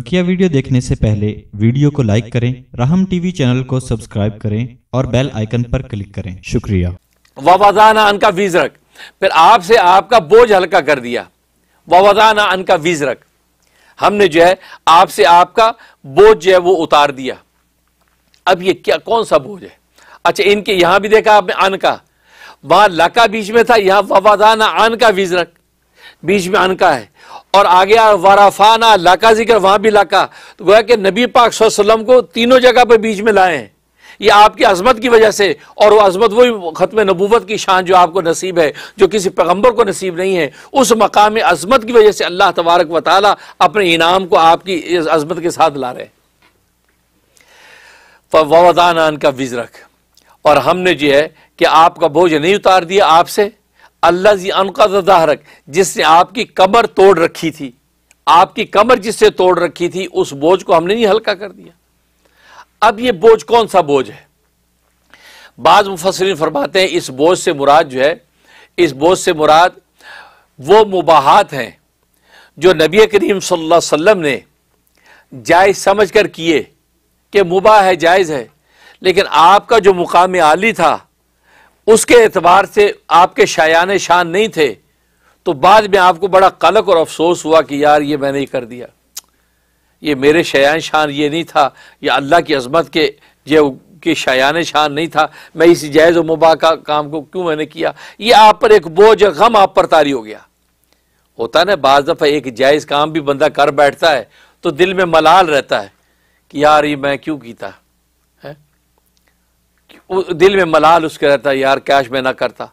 बकिया वीडियो देखने से पहले वीडियो को लाइक करें राहम टीवी चैनल को सब्सक्राइब करें और बेल आइकन पर क्लिक करें शुक्रिया ववाजाना अनका का वीजरक फिर आपसे आपका बोझ हल्का कर दिया ववाजाना अनका का वीजरक हमने जो है आपसे आपका बोझ जो है वो उतार दिया अब ये क्या कौन सा बोझ है अच्छा इनके यहां भी देखा आपने अन का वहां लका बीच में था यहां ववाजाना अन का वीजरक बीच में अन का है और आ गया वाराफाना लाका जिक्र वहां भी लाका तो गोया कि नबी पाक सल्लम को तीनों जगह पर बीच में लाए हैं ये आपकी अजमत की वजह से और वो अजमत वही ख़त्म नबूवत की शान जो आपको नसीब है जो किसी पैगम्बर को नसीब नहीं है उस मकाम अजमत की वजह से अल्लाह तबारक व अपने इनाम को आपकी इस अजमत के साथ ला रहे वान का विजरक और हमने जो है कि आपका बोझ नहीं उतार दिया आपसे अल्लाह जी अनकदाहरक जिसने आपकी कमर तोड़ रखी थी आपकी कमर जिससे तोड़ रखी थी उस बोझ को हमने नहीं हल्का कर दिया अब ये बोझ कौन सा बोझ है बाज़ मुफसरीन फरमाते हैं इस बोझ से मुराद जो है इस बोझ से मुराद वो मुबाहत हैं जो नबी करीम सल्लल्लाहु अलैहि वसल्लम ने जायज़ समझ कर किए कि मुबा है जायज़ है लेकिन आपका जो मुकाम आली था उसके एतबार से आपके शायान शान नहीं थे तो बाद में आपको बड़ा कलक और अफसोस हुआ कि यार ये मैंने ही कर दिया ये मेरे शयान शान ये नहीं था ये अल्लाह की अजमत के ये कि शायान शान नहीं था मैं इस जायज़ व मुबा का काम को क्यों मैंने किया ये आप पर एक बोझ गम आप पर तारी हो गया होता ना बाज़ दफ़ा एक जायज़ काम भी बंदा कर बैठता है तो दिल में मलाल रहता है कि यार ये मैं क्यों की था दिल में मलाल उसके रहता यार कैश में ना करता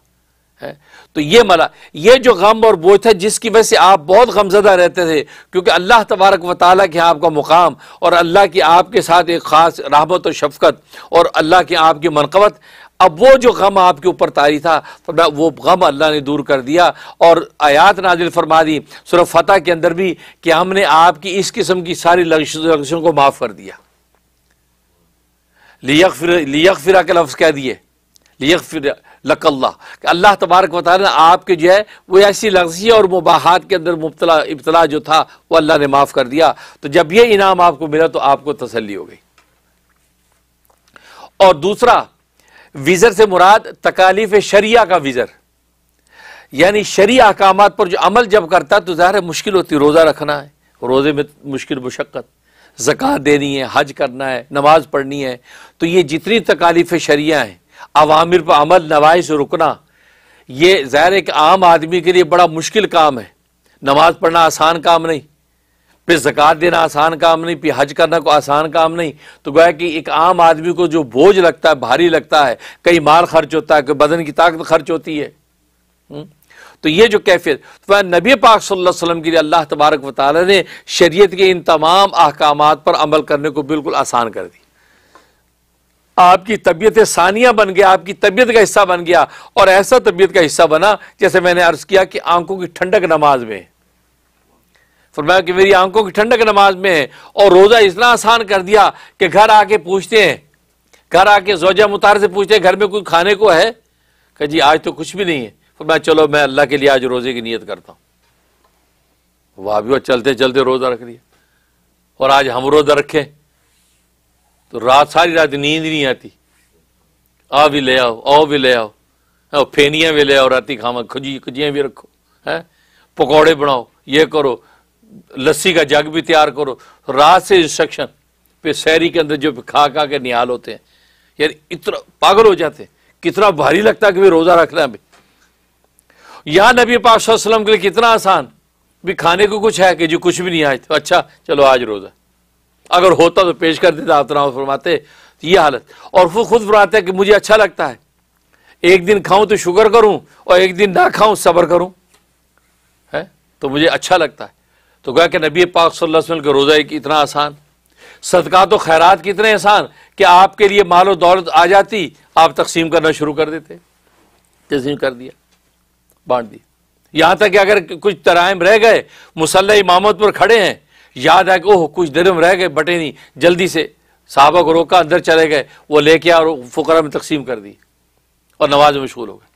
है तो ये मला ये जो गम और बोझ था जिसकी वजह से आप बहुत गमजदा रहते थे क्योंकि अल्लाह तबारक व ताल के आपका मुकाम और अल्लाह की आपके साथ एक ख़ास रहमत और शफकत और अल्लाह की आपकी मनकवत अब वो जो गम आपके ऊपर तारी था मैं वो गम अल्लाह ने दूर कर दिया और आयात नाजिल फरमा दी सुरफ फतह के अंदर भी कि हमने आपकी इस किस्म की सारी लक्ष्यों को माफ़ कर दिया लियक फिर के लफ्ज़ कह दिए लियक फिर लकल्ला अल्लाह तबारक बता ने आपके जो है वो ऐसी लफ्जी और मुबाहत के अंदर मुबतला इब्तला जो था वो अल्लाह ने माफ़ कर दिया तो जब ये इनाम आपको मिला तो आपको तसली हो गई और दूसरा वीज़र से मुराद तकालीफ शरिया का वीज़र यानी शरी अहकाम पर जो अमल जब करता तो ज़ाहिर मुश्किल होती रोज़ा रखना है रोज़े में मुश्किल मुशक्क़त ज़क़़त देनी है हज करना है नमाज पढ़नी है तो ये जितनी तकालीफ़ शरिया हैं अवामिर पर अमल नवाइश रुकना ये ज़ाहिर एक आम आदमी के लिए बड़ा मुश्किल काम है नमाज पढ़ना आसान काम नहीं फिर जक़ात देना आसान काम नहीं फिर हज करना को आसान काम नहीं तो गोया कि एक आम आदमी को जो बोझ लगता है भारी लगता है कई माल खर्च होता है कई बदन की ताकत खर्च होती है हम्म? तो ये जो कैफियत तो नबी पाक सल्लल्लाहु अलैहि वसल्लम के लिए अल्लाह तबारक व ने शरीयत के इन तमाम अहकाम पर अमल करने को बिल्कुल आसान कर दी आपकी तबीयत सानिया बन गया आपकी तबीयत का हिस्सा बन गया और ऐसा तबीयत का हिस्सा बना जैसे मैंने अर्ज किया कि आंखों की ठंडक नमाज में फरमाया कि मेरी आंखों की ठंडक नमाज में है और रोज़ा इतना आसान कर दिया कि घर आके पूछते हैं घर आके जोजा मुतार से पूछते हैं घर में कोई खाने को है कि जी आज तो कुछ भी नहीं है तो मैं चलो मैं अल्लाह के लिए आज रोज़े की नीयत करता हूँ वहाँ भी वो चलते चलते रोज़ा रख लिया और आज हम रोज़ा रखें तो रात सारी रात नींद नहीं आती आ भी ले आओ आओ भी ले आओ है फेनियाँ भी ले आओ राती खावा खुजी खुजियाँ भी रखो हैं पकौड़े बनाओ ये करो लस्सी का जग भी तैयार करो रात से इंस्ट्रक्शन पे शहरी के अंदर जो खा खा के निहाल होते हैं यार इतना पागल हो जाते हैं कितना भारी लगता है कि भाई रोज़ा रखना है यहाँ नबी पाक वसल्लम के लिए कितना आसान भी खाने को कुछ है कि जी कुछ भी नहीं आए तो अच्छा चलो आज रोज़ा अगर होता तो पेश कर देता आप फरमाते तो ये हालत और वो खुद फरमाते हैं कि मुझे अच्छा लगता है एक दिन खाऊं तो शुगर करूं और एक दिन ना खाऊं सब्र करूं है तो मुझे अच्छा लगता है तो कहा कि नबी पाक सल्लल्लाहु अलैहि वसल्लम का रोज़ा एक इतना आसान सदका तो खैरात कितने आसान कि आपके लिए मालो दौलत आ जाती आप तकसीम करना शुरू कर देते तकसीम कर दिया बांट दी यहाँ तक कि अगर कुछ तराइम रह गए मुसल इमामत पर खड़े हैं याद है कि ओह कुछ देर में रह गए बटे नहीं जल्दी से साहबा को रोका अंदर चले गए वो लेके और फकर में तकसीम कर दी और नमाज में मशगूल हो गए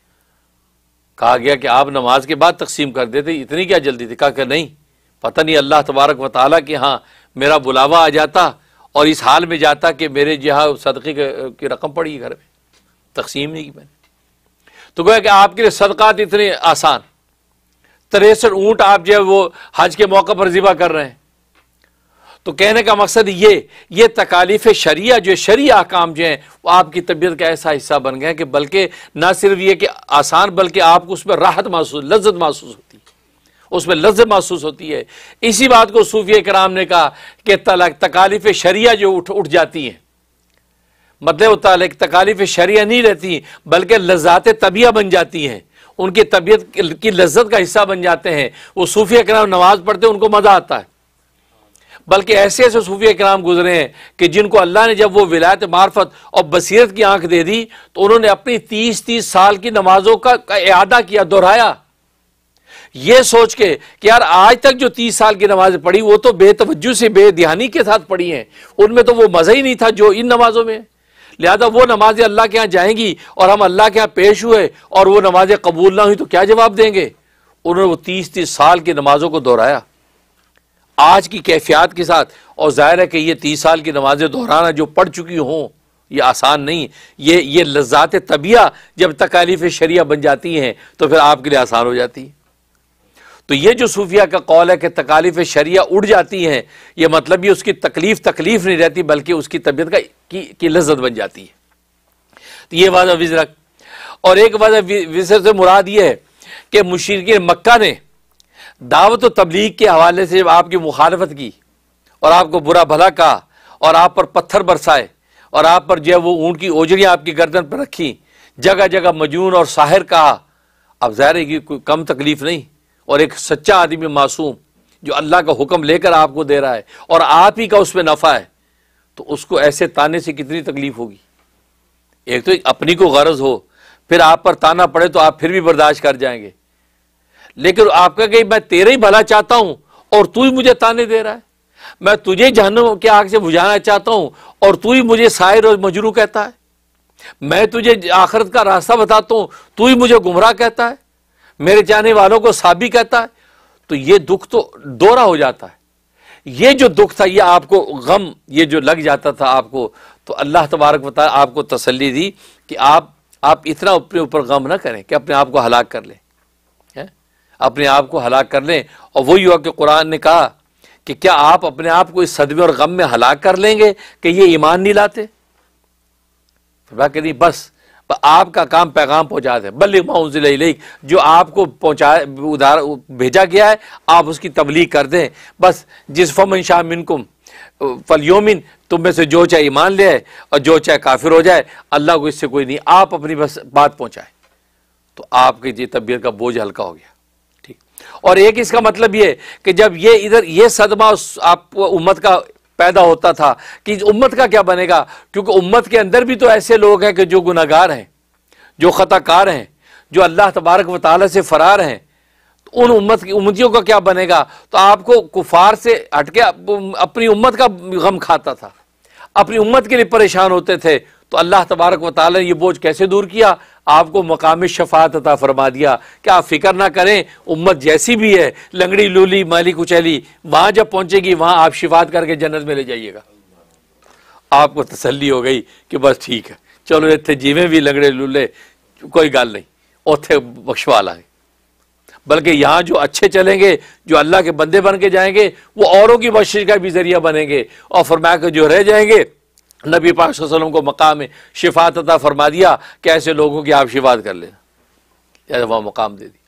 कहा गया कि आप नमाज के बाद तकसीम कर देते इतनी क्या जल्दी थी कहा कि नहीं पता नहीं अल्लाह तबारक व कि हाँ मेरा बुलावा आ जाता और इस हाल में जाता कि मेरे जहाँ सदक़े की रकम पड़ी घर में तकसीम नहीं की मैंने तो गोया कि आपके लिए सदक़ात इतने आसान तिरसठ ऊंट आप जो है वो हज के मौके पर ज़िबा कर रहे हैं तो कहने का मकसद ये ये तकालीफ शरिया जो शरी काम जो हैं वो आपकी तबीयत का ऐसा हिस्सा बन गए कि बल्कि ना सिर्फ ये कि आसान बल्कि आपको उसमें राहत महसूस लज्जत महसूस होती है उसमें लज्जत महसूस होती है इसी बात को सूफी कराम ने कहा कि तकालीफ शरिया जो उठ उठ जाती हैं मतलब होता है तकालीफ शरिया नहीं रहती बल्कि लजात तबिया बन जाती हैं उनकी तबीयत की लज्जत का हिस्सा बन जाते हैं वो सूफी कराम नमाज पढ़ते उनको मज़ा आता है बल्कि ऐसे ऐसे सूफी कराम गुजरे हैं कि जिनको अल्लाह ने जब वो विलायत मार्फत और बसीरत की आंख दे दी तो उन्होंने अपनी तीस तीस साल की नमाजों का, अदा किया दोहराया ये सोच के कि यार आज तक जो तीस साल की नमाजें पढ़ी वो तो बेतवजू से बेदहानी के साथ पढ़ी है उनमें तो वो मज़ा ही नहीं था जो इन नमाजों में लिहाजा वो नमाजें अल्लाह के यहाँ जाएंगी और हम अल्लाह के यहाँ पेश हुए और वो नमाजें कबूल ना हुई तो क्या जवाब देंगे उन्होंने वो तीस तीस साल की नमाजों को दोहराया आज की कैफियत के साथ और ज़ाहिर है कि ये तीस साल की नमाजें दोहराना जो पढ़ चुकी हों ये आसान नहीं ये ये लज्जात तबिया जब तकालीफ शरिया बन जाती हैं तो फिर आपके लिए आसान हो जाती है तो ये जो सूफिया का कौल है कि तकालीफ शरिया उड़ जाती हैं ये मतलब ये उसकी तकलीफ तकलीफ नहीं रहती बल्कि उसकी तबीयत का की, की लज्जत बन जाती है तो ये वादा विजरक और एक वादा विजर से मुराद ये है कि मुशरक मक्का ने दावत तबलीग के हवाले से जब आपकी मुखालफत की और आपको बुरा भला कहा और आप पर पत्थर बरसाए और आप पर जो है वो ऊँट की ओझड़ियाँ आपकी गर्दन पर रखी जगह जगह मजून और साहिर कहा अब ज़ाहिर है कि कोई कम तकलीफ़ नहीं और एक सच्चा आदमी मासूम जो अल्लाह का हुक्म लेकर आपको दे रहा है और आप ही का उसमें नफ़ा है तो उसको ऐसे ताने से कितनी तकलीफ होगी एक तो एक अपनी को गर्ज हो फिर आप पर ताना पड़े तो आप फिर भी बर्दाश्त कर जाएंगे लेकिन आपका कहीं मैं तेरे ही भला चाहता हूं और तू ही मुझे ताने दे रहा है मैं तुझे जहनों के आग से बुझाना चाहता हूं और तू ही मुझे शायर और मजरू कहता है मैं तुझे आखरत का रास्ता बताता हूं तू ही मुझे गुमराह कहता है मेरे जाने वालों को साबी कहता है तो ये दुख तो दोरा हो जाता है ये जो दुख था ये आपको गम ये जो लग जाता था आपको तो अल्लाह तबारक बता आपको तसल्ली दी कि आप आप इतना अपने ऊपर गम ना करें कि अपने आप को हलाक कर लें अपने आप को हलाक कर लें और वही हुआ कि कुरान ने कहा कि क्या आप अपने आप को इस सदमे और गम में हलाक कर लेंगे कि ये ईमान नहीं लाते फरमाया कह नहीं बस आपका काम पैगाम पहुंचा दें बल्लिग माउजिल जो आपको पहुंचा उधार भेजा गया है आप उसकी तबलीग कर दें बस जिस फमन शाह मिनकुम फलयोमिन तुम में से जो चाहे ईमान ले आए और जो चाहे काफिर हो जाए अल्लाह को इससे कोई नहीं आप अपनी बस बात पहुंचाए तो आपकी जी तबीयत का बोझ हल्का हो गया ठीक और एक इसका मतलब यह कि जब ये इधर ये सदमा आप उम्मत का पैदा होता था कि उम्मत का क्या बनेगा क्योंकि उम्मत के अंदर भी तो ऐसे लोग हैं कि जो गुनागार हैं जो ख़ताकार हैं जो अल्लाह तबारक व से फ़रार हैं तो उन उम्मत की उम्मतियों का क्या बनेगा तो आपको कुफार से हटके अपनी उम्मत का गम खाता था अपनी उम्मत के लिए परेशान होते थे तो अल्लाह तबारक व ने यह बोझ कैसे दूर किया आपको मकाम शफात अता फरमा दिया कि आप फिक्र ना करें उम्मत जैसी भी है लंगड़ी लूली माली कुचैली वहां जब पहुंचेगी वहां आप शिफात करके जन्नत में ले जाइएगा आपको तसल्ली हो गई कि बस ठीक है चलो इतने जीवें भी लंगड़े लूले कोई गल नहीं उत्थे बख्शवा लाएँ बल्कि यहाँ जो अच्छे चलेंगे जो अल्लाह के बंदे बन के जाएंगे वो औरों की बख्शिश का भी जरिया बनेंगे और फरमा के जो रह जाएंगे नबी पाक वसल्लम को मकाम शिफात अता फरमा दिया कि ऐसे लोगों की आप शिफात कर लेना वहाँ मकाम दे दी